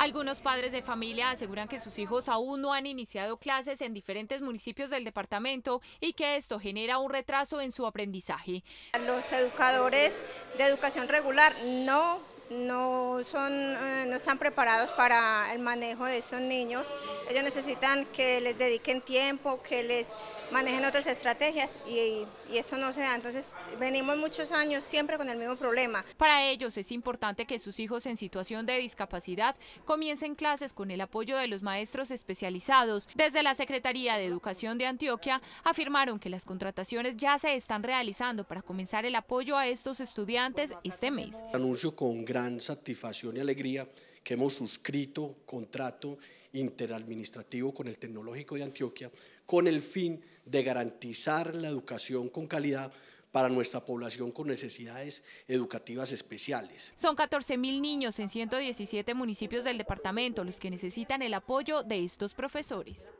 Algunos padres de familia aseguran que sus hijos aún no han iniciado clases en diferentes municipios del departamento y que esto genera un retraso en su aprendizaje. Los educadores de educación regular no, no eh, no están preparados para el manejo de estos niños. Ellos necesitan que les dediquen tiempo, que les manejen otras estrategias y, y eso no se da. Entonces venimos muchos años siempre con el mismo problema. Para ellos es importante que sus hijos en situación de discapacidad comiencen clases con el apoyo de los maestros especializados. Desde la Secretaría de Educación de Antioquia afirmaron que las contrataciones ya se están realizando para comenzar el apoyo a estos estudiantes este mes. Anuncio con gran satisfacción y alegría que hemos suscrito contrato interadministrativo con el Tecnológico de Antioquia con el fin de garantizar la educación con calidad para nuestra población con necesidades educativas especiales. Son 14.000 niños en 117 municipios del departamento los que necesitan el apoyo de estos profesores.